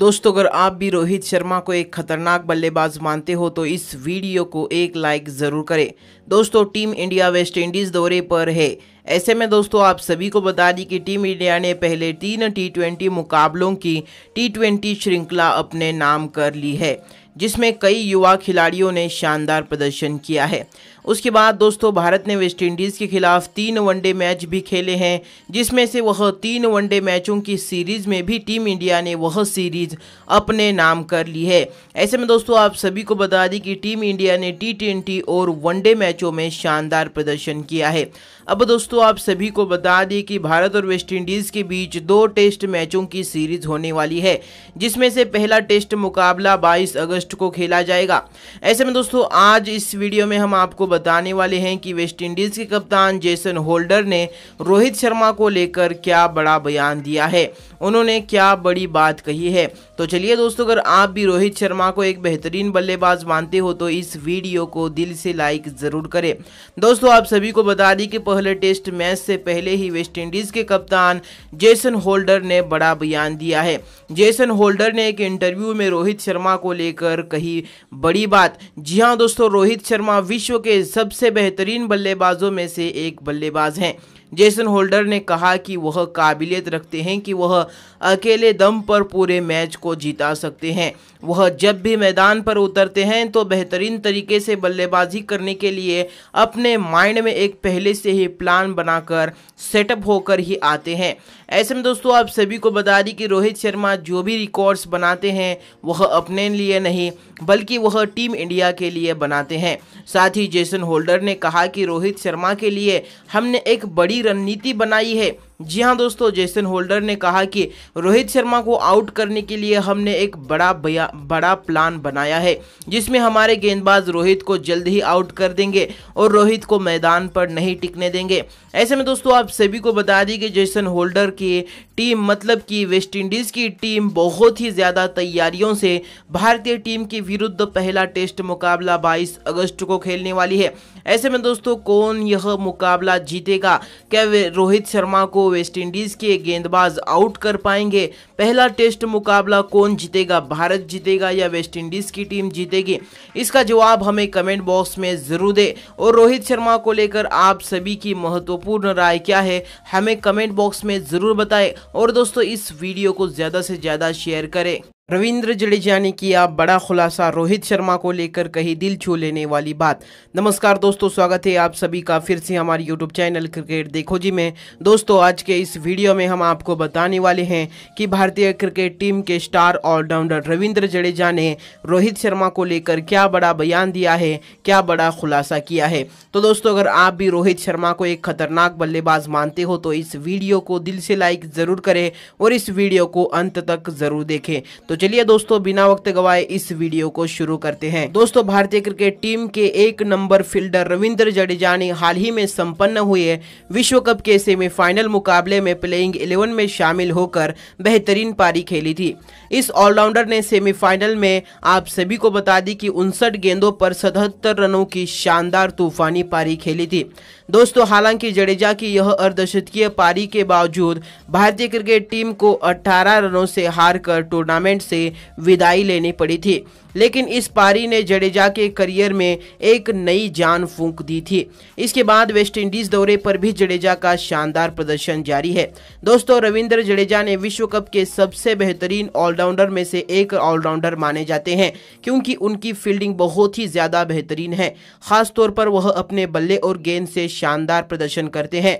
दोस्तों अगर आप भी रोहित शर्मा को एक खतरनाक बल्लेबाज मानते हो तो इस वीडियो को एक लाइक ज़रूर करें दोस्तों टीम इंडिया वेस्ट इंडीज़ दौरे पर है ऐसे में दोस्तों आप सभी को बता दी कि टीम इंडिया ने पहले तीन टी मुकाबलों की टी श्रृंखला अपने नाम कर ली है जिसमें कई युवा खिलाड़ियों ने शानदार प्रदर्शन किया है उसके बाद दोस्तों भारत ने वेस्ट इंडीज़ के खिलाफ तीन वनडे मैच भी खेले हैं जिसमें से वह तीन वनडे मैचों की सीरीज़ में भी टीम इंडिया ने वह सीरीज़ अपने नाम कर ली है ऐसे में दोस्तों आप सभी को बता दें कि टीम इंडिया ने टी और वनडे मैचों में शानदार प्रदर्शन किया है अब दोस्तों आप सभी को बता दें कि भारत और वेस्ट इंडीज़ के बीच दो टेस्ट मैचों की सीरीज होने वाली है जिसमें से पहला टेस्ट मुकाबला 22 अगस्त को खेला जाएगा ऐसे में दोस्तों आज इस वीडियो में हम आपको बताने वाले हैं कि वेस्टइंडीज़ के कप्तान जेसन होल्डर ने रोहित शर्मा को लेकर क्या बड़ा बयान दिया है उन्होंने क्या बड़ी बात कही है तो चलिए दोस्तों अगर आप भी रोहित शर्मा को एक बेहतरीन बल्लेबाज मानते हो तो इस वीडियो को दिल से लाइक ज़रूर करें दोस्तों आप सभी को बता दें कि पहले टेस्ट मैच से पहले ही वेस्टइंडीज़ के कप्तान जेसन होल्डर ने बड़ा बयान दिया है जेसन होल्डर ने एक इंटरव्यू में रोहित शर्मा को लेकर कही बड़ी बात जी हाँ दोस्तों रोहित शर्मा विश्व के सबसे बेहतरीन बल्लेबाजों में से एक बल्लेबाज हैं जेसन होल्डर ने कहा कि वह काबिलियत रखते हैं कि वह अकेले दम पर पूरे मैच को जिता सकते हैं वह जब भी मैदान पर उतरते हैं तो बेहतरीन तरीके से बल्लेबाजी करने के लिए अपने माइंड में एक पहले से ही प्लान बनाकर सेटअप होकर ही आते हैं ऐसे में दोस्तों आप सभी को बता दी कि रोहित शर्मा जो भी रिकॉर्ड्स बनाते हैं वह अपने लिए नहीं बल्कि वह टीम इंडिया के लिए बनाते हैं साथ ही जेसन होल्डर ने कहा कि रोहित शर्मा के लिए हमने एक बड़ी रणनीति बनाई है जी हाँ दोस्तों जेसन होल्डर ने कहा कि रोहित शर्मा को आउट करने के लिए हमने एक बड़ा बड़ा प्लान बनाया है जिसमें हमारे गेंदबाज रोहित को जल्द ही आउट कर देंगे और रोहित को मैदान पर नहीं टिकने देंगे ऐसे में दोस्तों आप सभी को बता दी कि जेसन होल्डर की टीम मतलब कि वेस्टइंडीज़ की टीम बहुत ही ज़्यादा तैयारियों से भारतीय टीम के विरुद्ध पहला टेस्ट मुकाबला बाईस अगस्त को खेलने वाली है ऐसे में दोस्तों कौन यह मुकाबला जीतेगा क्या रोहित शर्मा को वेस्ट वेस्टइंडीज़ के गेंदबाज आउट कर पाएंगे पहला टेस्ट मुकाबला कौन जीतेगा भारत जीतेगा या वेस्टइंडीज़ की टीम जीतेगी इसका जवाब हमें कमेंट बॉक्स में ज़रूर दे और रोहित शर्मा को लेकर आप सभी की महत्वपूर्ण राय क्या है हमें कमेंट बॉक्स में ज़रूर बताए और दोस्तों इस वीडियो को ज़्यादा से ज़्यादा शेयर करें रविंद्र जडेजा ने किया बड़ा खुलासा रोहित शर्मा को लेकर कही दिल छू लेने वाली बात नमस्कार दोस्तों स्वागत है आप सभी का फिर से हमारे यूट्यूब चैनल क्रिकेट देखो जी में दोस्तों आज के इस वीडियो में हम आपको बताने वाले हैं कि भारतीय क्रिकेट टीम के स्टार ऑलराउंडर रविंद्र जडेजा ने रोहित शर्मा को लेकर क्या बड़ा बयान दिया है क्या बड़ा खुलासा किया है तो दोस्तों अगर आप भी रोहित शर्मा को एक खतरनाक बल्लेबाज मानते हो तो इस वीडियो को दिल से लाइक ज़रूर करें और इस वीडियो को अंत तक ज़रूर देखें तो चलिए दोस्तों बिना वक्त गवाए इस वीडियो को शुरू करते हैं दोस्तों भारतीय क्रिकेट टीम के एक नंबर फील्डर रविंद्र जडेजा ने हाल ही में संपन्न हुए विश्व कप के सेमीफाइनल मुकाबले में प्लेइंग इलेवन में शामिल होकर बेहतरीन पारी खेली थी इस ऑलराउंडर ने सेमीफाइनल में आप सभी को बता दी कि उनसठ गेंदों पर सतहत्तर रनों की शानदार तूफानी पारी खेली थी दोस्तों हालांकि जडेजा की यह अर्धशतकीय पारी के बावजूद भारतीय क्रिकेट टीम को 18 रनों से हार कर टूर्नामेंट से विदाई लेनी पड़ी थी लेकिन इस पारी ने जडेजा के करियर में एक नई जान फूंक दी थी इसके बाद वेस्टइंडीज दौरे पर भी जडेजा का शानदार प्रदर्शन जारी है दोस्तों रविंद्र जडेजा ने विश्व कप के सबसे बेहतरीन ऑलराउंडर में से एक ऑलराउंडर माने जाते हैं क्योंकि उनकी फील्डिंग बहुत ही ज़्यादा बेहतरीन है खासतौर पर वह अपने बल्ले और गेंद से शानदार प्रदर्शन करते हैं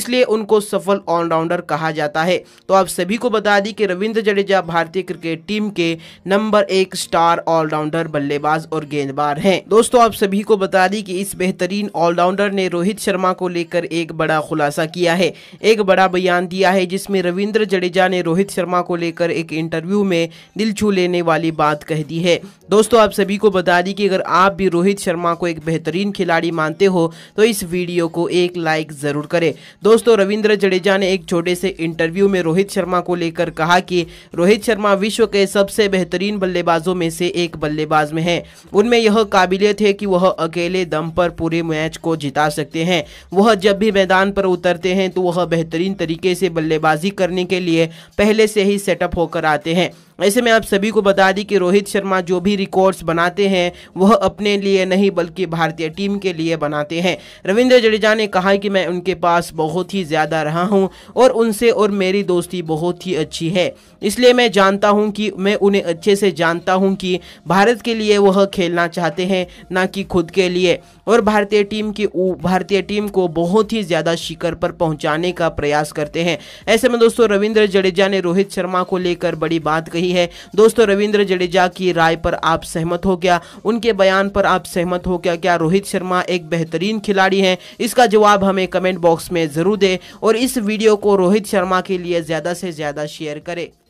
इसलिए उनको सफल ऑलराउंडर कहा जाता है तो आप सभी को बता दी कि रविंद्र जडेजा भारतीय क्रिकेट टीम के नंबर एक स्टार ऑलराउंडर बल्लेबाज और गेंदबाज हैं दोस्तों आप सभी को बता दी कि इस बेहतरीन ऑलराउंडर ने रोहित शर्मा को लेकर एक बड़ा खुलासा किया है एक बड़ा बयान दिया है जिसमें रविंद्र जडेजा ने रोहित शर्मा को लेकर एक इंटरव्यू में दिल छू लेने वाली बात कह दी है दोस्तों आप सभी को बता दी कि अगर आप भी रोहित शर्मा को एक बेहतरीन खिलाड़ी मानते हो तो इस वीडियो को एक लाइक जरूर करें दोस्तों रविंद्र जडेजा ने एक छोटे से इंटरव्यू में रोहित शर्मा को लेकर कहा कि रोहित शर्मा विश्व के सबसे बेहतरीन बल्लेबाजों में से एक बल्लेबाज में है उनमें यह काबिलियत है कि वह अकेले दम पर पूरे मैच को जिता सकते हैं वह जब भी मैदान पर उतरते हैं तो वह बेहतरीन तरीके से बल्लेबाजी करने के लिए पहले से ही सेटअप होकर आते हैं ऐसे में आप सभी को बता दी कि रोहित शर्मा जो भी रिकॉर्ड्स बनाते हैं वह अपने लिए नहीं बल्कि भारतीय टीम के लिए बनाते हैं रविंद्र जडेजा ने कहा कि मैं उनके पास बहुत ही ज़्यादा रहा हूँ और उनसे और मेरी दोस्ती बहुत ही अच्छी है इसलिए मैं जानता हूँ कि मैं उन्हें अच्छे से जानता हूँ कि भारत के लिए वह खेलना चाहते हैं ना कि खुद के लिए और भारतीय टीम की भारतीय टीम को बहुत ही ज़्यादा शिखर पर पहुँचाने का प्रयास करते हैं ऐसे में दोस्तों रविंद्र जडेजा ने रोहित शर्मा को लेकर बड़ी बात कही रही है दोस्तों रविंद्र जडेजा की राय पर आप सहमत हो क्या उनके बयान पर आप सहमत हो क्या क्या रोहित शर्मा एक बेहतरीन खिलाड़ी हैं इसका जवाब हमें कमेंट बॉक्स में ज़रूर दें और इस वीडियो को रोहित शर्मा के लिए ज़्यादा से ज़्यादा शेयर करें